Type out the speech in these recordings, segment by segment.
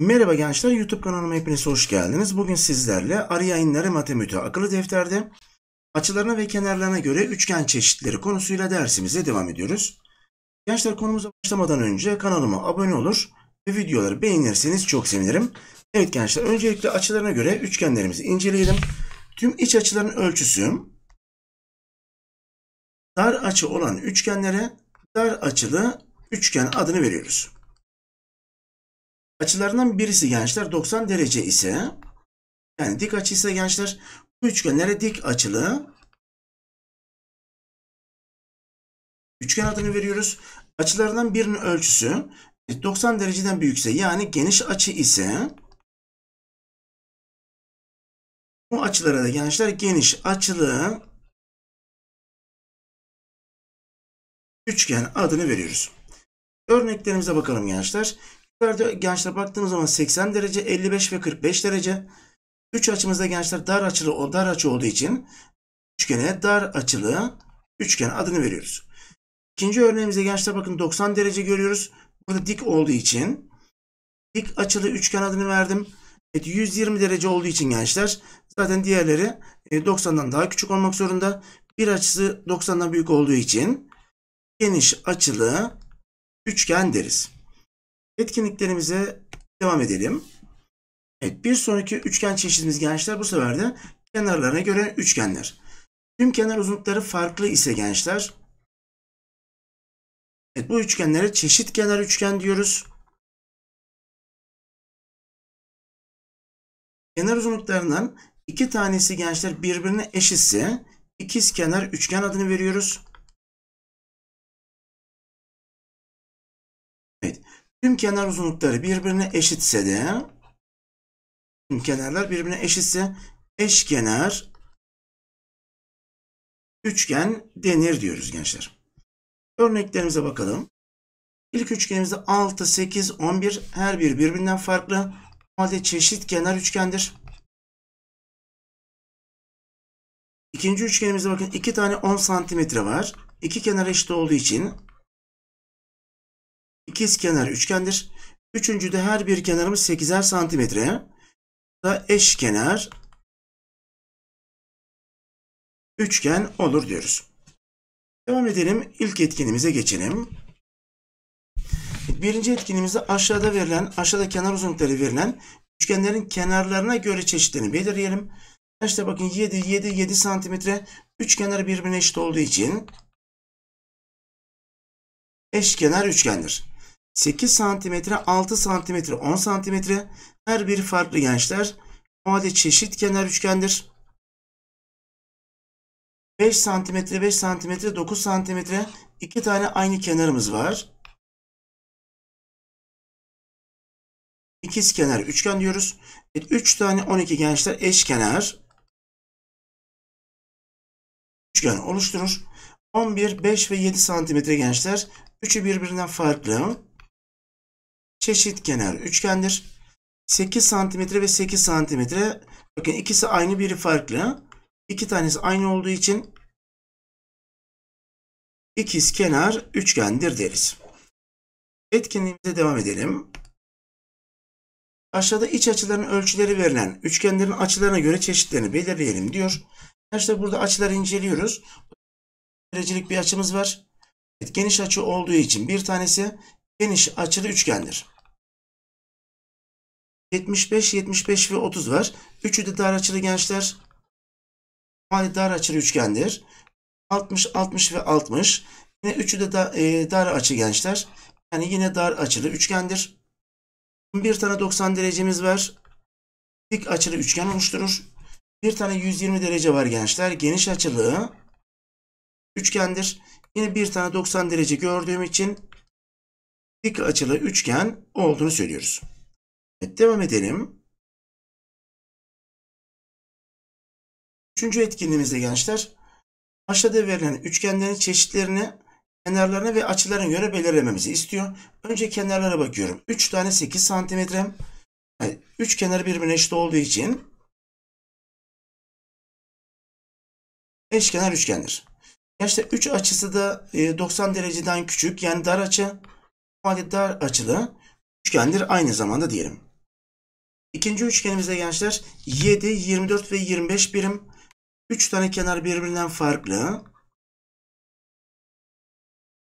Merhaba gençler YouTube kanalıma hepiniz hoş geldiniz. Bugün sizlerle arı yayınları matematiği akıllı defterde açılarına ve kenarlarına göre üçgen çeşitleri konusuyla dersimize devam ediyoruz. Gençler konumuza başlamadan önce kanalıma abone olur ve videoları beğenirseniz çok sevinirim. Evet gençler öncelikle açılarına göre üçgenlerimizi inceleyelim. Tüm iç açıların ölçüsü dar açı olan üçgenlere dar açılı üçgen adını veriyoruz. Açılarından birisi gençler 90 derece ise yani dik açı ise gençler bu üçgenlere dik açılı üçgen adını veriyoruz. Açılarından birinin ölçüsü 90 e, dereceden büyükse yani geniş açı ise bu açılara da gençler geniş açılı üçgen adını veriyoruz. Örneklerimize bakalım gençler. Yukarıda gençler baktığımız zaman 80 derece, 55 ve 45 derece. Üç açımızda gençler dar açılı o dar açı olduğu için üçgene dar açılı üçgen adını veriyoruz. İkinci örneğimize gençler bakın 90 derece görüyoruz. Burada dik olduğu için dik açılı üçgen adını verdim. Evet 120 derece olduğu için gençler zaten diğerleri 90'dan e, daha küçük olmak zorunda. Bir açısı 90'dan büyük olduğu için geniş açılı üçgen deriz. Etkinliklerimize devam edelim. Evet bir sonraki üçgen çeşidimiz gençler bu sefer de kenarlarına göre üçgenler. Tüm kenar uzunlukları farklı ise gençler Evet, bu üçgenlere çeşit kenar üçgen diyoruz. Kenar uzunluklarından iki tanesi gençler birbirine eşitse ikiz kenar üçgen adını veriyoruz. Tüm kenar uzunlukları birbirine eşitse de tüm kenarlar birbirine eşitse eşkenar üçgen denir diyoruz gençler. Örneklerimize bakalım. İlk üçgenimizde 6, 8, 11 her biri birbirinden farklı. Halde çeşit kenar üçgendir. İkinci üçgenimizde bakın 2 tane 10 santimetre var. İki kenar eşit olduğu için İkiz kenar üçgendir. Üçüncü de her bir kenarımız 8'er santimetre. Da eşkenar üçgen olur diyoruz. Devam edelim. İlk etkinimize geçelim. Birinci etkinimizde aşağıda verilen, aşağıda kenar uzunlukları verilen üçgenlerin kenarlarına göre çeşitlerini belirleyelim. İşte bakın 7, 7, 7 santimetre. Üç kenar birbirine eşit olduğu için eşkenar üçgendir. 8 santimetre, 6 santimetre, 10 santimetre. Her biri farklı gençler. O çeşit kenar üçgendir. 5 santimetre, 5 santimetre, 9 santimetre. iki tane aynı kenarımız var. İkiz kenar üçgen diyoruz. 3 e, tane 12 gençler eşkenar üçgen oluşturur. 11, 5 ve 7 santimetre gençler. Üçü birbirinden farklı çeşit kenar üçgendir. 8 cm ve 8 cm. Bakın ikisi aynı biri farklı. İki tanesi aynı olduğu için ikiz kenar üçgendir deriz. Etkinliğimize devam edelim. Aşağıda iç açıların ölçüleri verilen üçgenlerin açılarına göre çeşitlerini belirleyelim diyor. İşte burada açıları inceliyoruz. Derecelik bir açımız var. Evet, geniş açı olduğu için bir tanesi geniş açılı üçgendir. 75, 75 ve 30 var. Üçü de dar açılı gençler. Mali dar açılı üçgendir. 60, 60 ve 60. Yine üçü de da, e, dar açı gençler. Yani yine dar açılı üçgendir. Bir tane 90 derecemiz var. Dik açılı üçgen oluşturur. Bir tane 120 derece var gençler. Geniş açılı üçgendir. Yine bir tane 90 derece gördüğüm için dik açılı üçgen olduğunu söylüyoruz. Devam edelim. Üçüncü etkinliğimizde gençler aşağıda verilen üçgenlerin çeşitlerini kenarlarına ve açılarına göre belirlememizi istiyor. Önce kenarlara bakıyorum. 3 tane 8 santimetre. 3 kenar birbirine eşit olduğu için eşkenar üçgendir. Gençler 3 açısı da 90 e, dereceden küçük. Yani dar açı. Bu dar açılı üçgendir aynı zamanda diyelim. İkinci üçgenimizde gençler 7, 24 ve 25 birim. 3 tane kenar birbirinden farklı.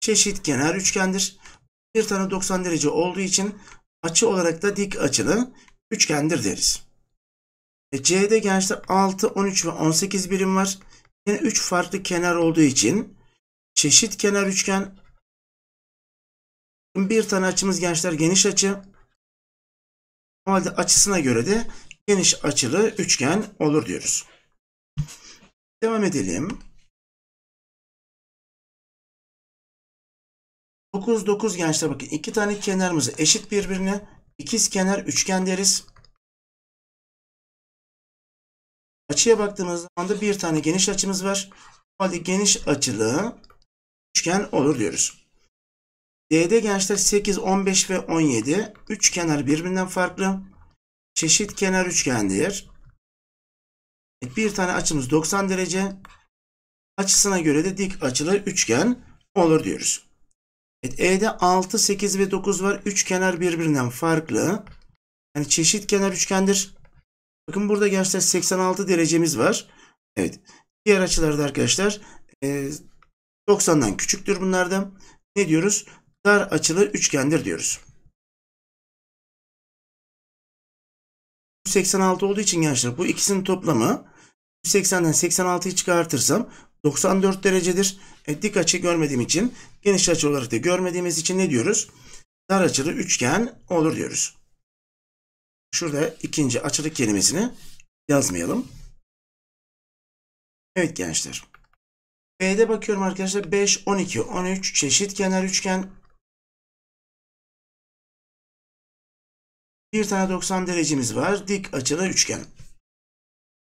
Çeşit kenar üçgendir. Bir tane 90 derece olduğu için açı olarak da dik açılı üçgendir deriz. E C'de gençler 6, 13 ve 18 birim var. Yine 3 farklı kenar olduğu için çeşit kenar üçgen. Bir tane açımız gençler geniş açı. Normalde açısına göre de geniş açılı üçgen olur diyoruz. Devam edelim. 9 9 gençler bakın iki tane kenarımızı eşit birbirine ikiz kenar üçgen deriz. Açıya baktığımız zaman da bir tane geniş açımız var. O geniş açılı üçgen olur diyoruz. D'de gençler 8, 15 ve 17. Üç kenar birbirinden farklı. Çeşit kenar üçgendir. Bir tane açımız 90 derece. Açısına göre de dik açılı üçgen olur diyoruz. Evet, E'de 6, 8 ve 9 var. Üç kenar birbirinden farklı. Yani çeşit kenar üçgendir. Bakın burada gençler 86 derecemiz var. Evet. Diğer açılarda arkadaşlar 90'dan e, küçüktür bunlardan. Ne diyoruz? dar açılı üçgendir diyoruz. 86 olduğu için gençler bu ikisinin toplamı 180'den 86'yı çıkartırsam 94 derecedir. E, dik açı görmediğim için geniş açı olarak da görmediğimiz için ne diyoruz? Dar açılı üçgen olur diyoruz. Şurada ikinci açılı kelimesini yazmayalım. Evet gençler. B'de bakıyorum arkadaşlar 5, 12, 13 çeşit kenar üçgen Bir tane 90 derecemiz var. Dik açılı üçgen.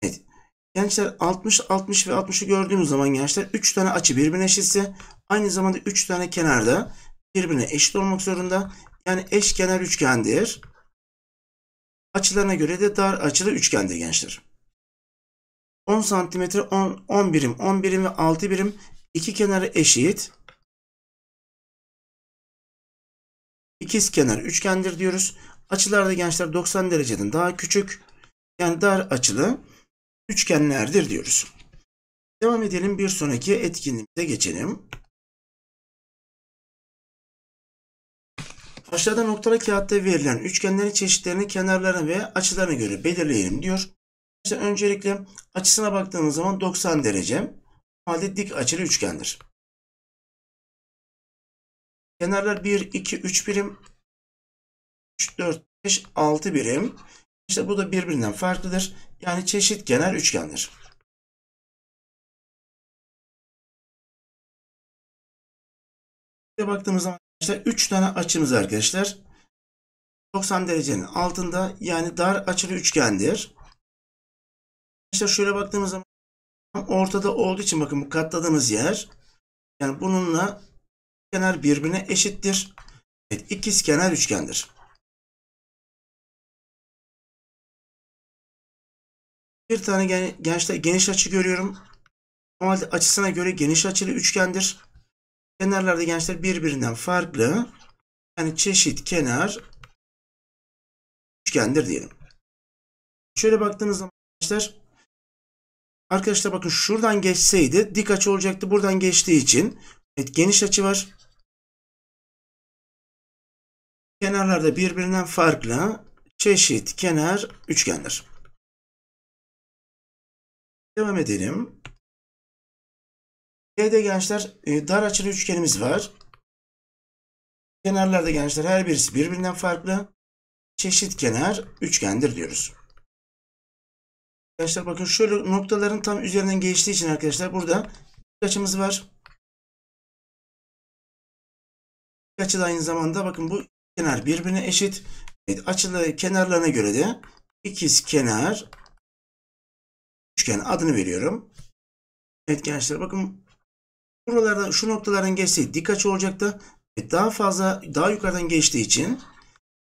Evet. Gençler 60, 60 ve 60'ı gördüğümüz zaman gençler 3 tane açı birbirine eşitse aynı zamanda 3 tane kenarda birbirine eşit olmak zorunda. Yani eşkenar üçgendir. Açılarına göre de dar açılı üçgendir gençler. 10 santimetre 10, 10 birim 10 birim ve 6 birim iki kenarı eşit. İkiz kenar üçgendir diyoruz. Açılarda gençler 90 dereceden daha küçük yani dar açılı üçgenlerdir diyoruz. Devam edelim bir sonraki etkinliğimize geçelim. Aşağıda noktalı kağıtta verilen üçgenlerin çeşitlerini, kenarlarına ve açılarına göre belirleyelim diyor. İşte öncelikle açısına baktığımız zaman 90 derece halde dik açılı üçgendir. Kenarlar 1, 2, 3 birim. 3, 4, 5, 6 birim. İşte bu da birbirinden farklıdır. Yani çeşit genel üçgendir. Buraya baktığımız zaman işte 3 tane açımız arkadaşlar. 90 derecenin altında yani dar açılı üçgendir. İşte şöyle baktığımız zaman ortada olduğu için bakın bu katladığımız yer yani bununla kenar birbirine eşittir. Evet, ikiz kenar üçgendir. Bir tane gen, gençte geniş açı görüyorum. Normal açısına göre geniş açılı üçgendir. Kenarlarda gençler birbirinden farklı. Yani çeşit kenar üçgendir diyelim. Şöyle baktığınız zaman arkadaşlar arkadaşlar bakın şuradan geçseydi dik açı olacaktı. Buradan geçtiği için evet, geniş açı var. Kenarlarda birbirinden farklı çeşit kenar üçgendir. Devam edelim. D'de gençler e, dar açılı üçgenimiz var. Kenarlarda gençler her birisi birbirinden farklı. Çeşit kenar üçgendir diyoruz. Arkadaşlar bakın şöyle noktaların tam üzerinden geçtiği için arkadaşlar burada açımız var. Açı da aynı zamanda bakın bu kenar birbirine eşit. Evet, açılı kenarlarına göre de ikiz kenar üçgen adını veriyorum. Evet gençler bakın buralardan şu noktaların geçtiği dik açı olacak da e, daha fazla daha yukarıdan geçtiği için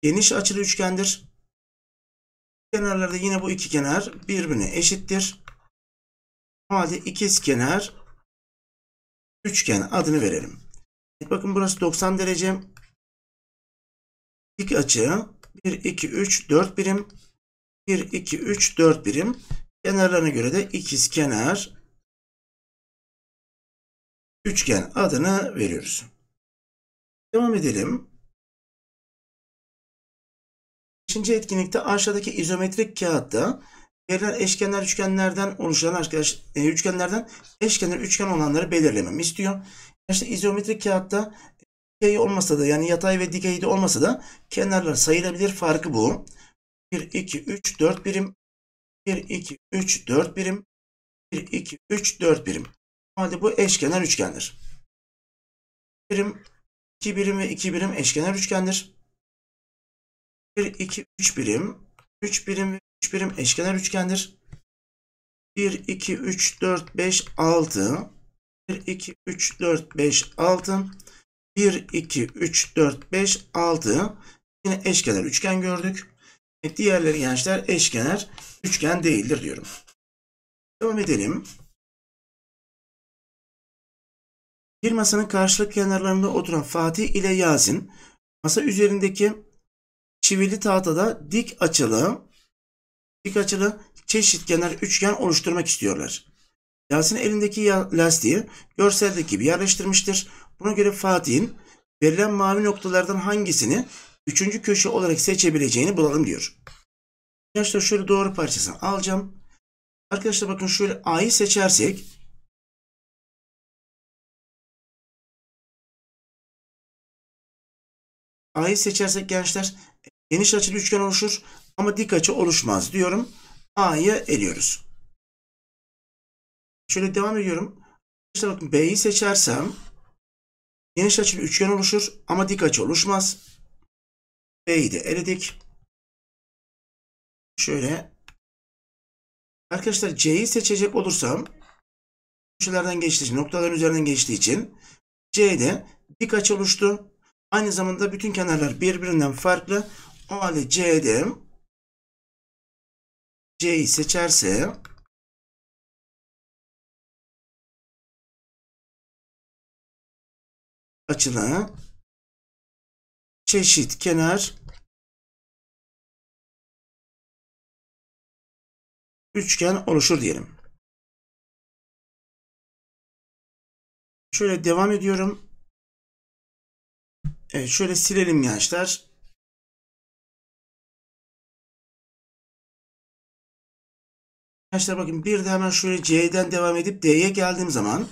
geniş açılı üçgendir. Kenarlarda yine bu iki kenar birbirine eşittir. O halde ikiz kenar üçgen adını verelim. Evet, bakın burası 90 derece. Dik açı 1, 2, 3, 4 birim. 1, 2, 3, 4 birim. Kenarlarına göre de ikiz kenar üçgen adını veriyoruz. Devam edelim. Beşinci etkinlikte aşağıdaki izometrik kağıtta verilen eşkenar üçgenlerden oluşan arkadaş e, üçgenlerden eşkenar üçgen olanları belirlememi istiyor. İşte izometrik kağıtta dikey olmasa da yani yatay ve dikey de olmasa da kenarlar sayılabilir. Farkı bu. 1, 2, 3, 4 birim. 1, 2, 3, 4 birim. 1, 2, 3, 4 birim. Hadi bu eşkenar üçgendir. Birim, 2 birim ve 2 birim eşkenar üçgendir. 1, 2, 3 birim. 3 birim ve 3 birim eşkenar üçgendir. 1, 2, 3, 4, 5, 6. 1, 2, 3, 4, 5, 6. 1, 2, 3, 4, 5, 6. Yine eşkenar üçgen gördük. Diğerleri gençler eşkenar üçgen değildir diyorum. Devam edelim. Bir masanın karşılık kenarlarında oturan Fatih ile Yasin masa üzerindeki çivili tahtada dik açılı dik açılı çeşit kenar üçgen oluşturmak istiyorlar. Yasin elindeki lastiği görseldeki gibi yerleştirmiştir. Buna göre Fatih'in verilen mavi noktalardan hangisini üçüncü köşe olarak seçebileceğini bulalım diyor. Arkadaşlar şöyle doğru parçasını alacağım. Arkadaşlar bakın şöyle A'yı seçersek A'yı seçersek gençler geniş açılı üçgen oluşur ama dik açı oluşmaz diyorum. A'yı eliyoruz. Şöyle devam ediyorum. Arkadaşlar bakın B'yi seçersem geniş açılı üçgen oluşur ama dik açı oluşmaz. B'yi de eledik. Şöyle. Arkadaşlar C'yi seçecek olursam köşelerden geçtiği için, noktaların üzerinden geçtiği için C'de dik açı oluştu. Aynı zamanda bütün kenarlar birbirinden farklı. O halde C'de C'yi seçerse açılı çeşit kenar üçgen oluşur diyelim. Şöyle devam ediyorum. Evet, şöyle silelim gençler. Gençler bakın bir de hemen şöyle C'den devam edip D'ye geldiğim zaman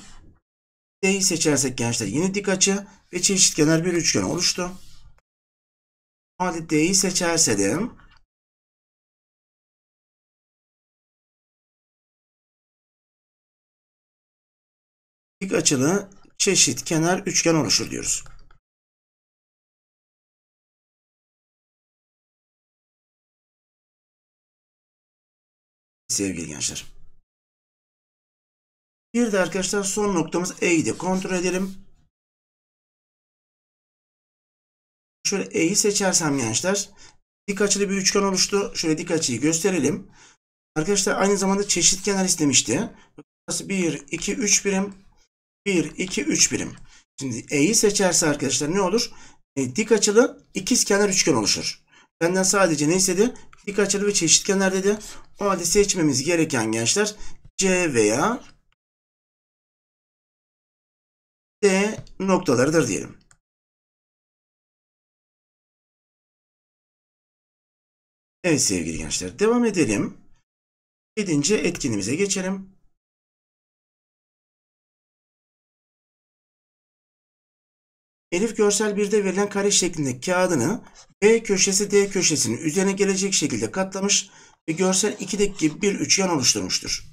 D'yi seçersek gençler yine dik açı ve çeşit kenar bir üçgen oluştu. Halide'yi seçersem dik açılı çeşit kenar üçgen oluşur diyoruz. Sevgili gençler. Bir de arkadaşlar son noktamız E'yi kontrol edelim. Şöyle E'yi seçersem gençler dik açılı bir üçgen oluştu. Şöyle dik açıyı gösterelim. Arkadaşlar aynı zamanda çeşit kenar istemişti. Burası 1, 2, 3 birim. 1, 2, 3 birim. Şimdi E'yi seçerse arkadaşlar ne olur? E, dik açılı ikiz kenar üçgen oluşur. Benden sadece ne istedi? Dik açılı ve çeşit kenar dedi. O halde seçmemiz gereken gençler C veya D noktalarıdır diyelim. Evet sevgili gençler devam edelim. Edince etkinimize geçelim. Elif görsel 1'de verilen kare şeklinde kağıdını B köşesi D köşesinin üzerine gelecek şekilde katlamış ve görsel 2'deki bir üçgen oluşturmuştur.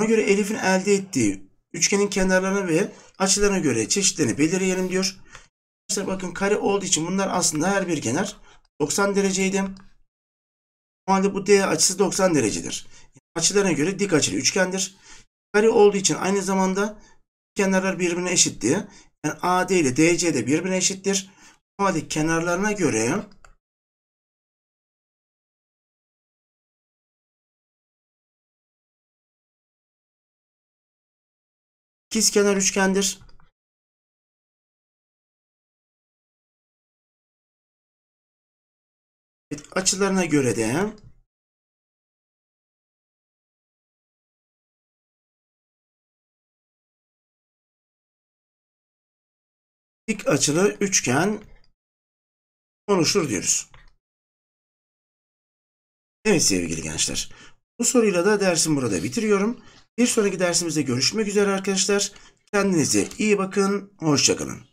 Buna göre Elif'in elde ettiği üçgenin kenarlarına ve açılarına göre çeşitlerini belirleyelim diyor. Arkadaşlar bakın kare olduğu için bunlar aslında her bir kenar 90 dereceydi. Normalde bu D açısı 90 derecedir. Açılarına göre dik açılı üçgendir. Kare olduğu için aynı zamanda kenarlar birbirine eşit diye Yani AD ile DC de birbirine eşittir. O halde kenarlarına göre ikiz kenar üçgendir. açılarına göre de dik açılı üçgen oluşur diyoruz. Evet sevgili gençler. Bu soruyla da dersimi burada bitiriyorum. Bir sonraki dersimizde görüşmek üzere arkadaşlar. Kendinize iyi bakın. Hoşçakalın.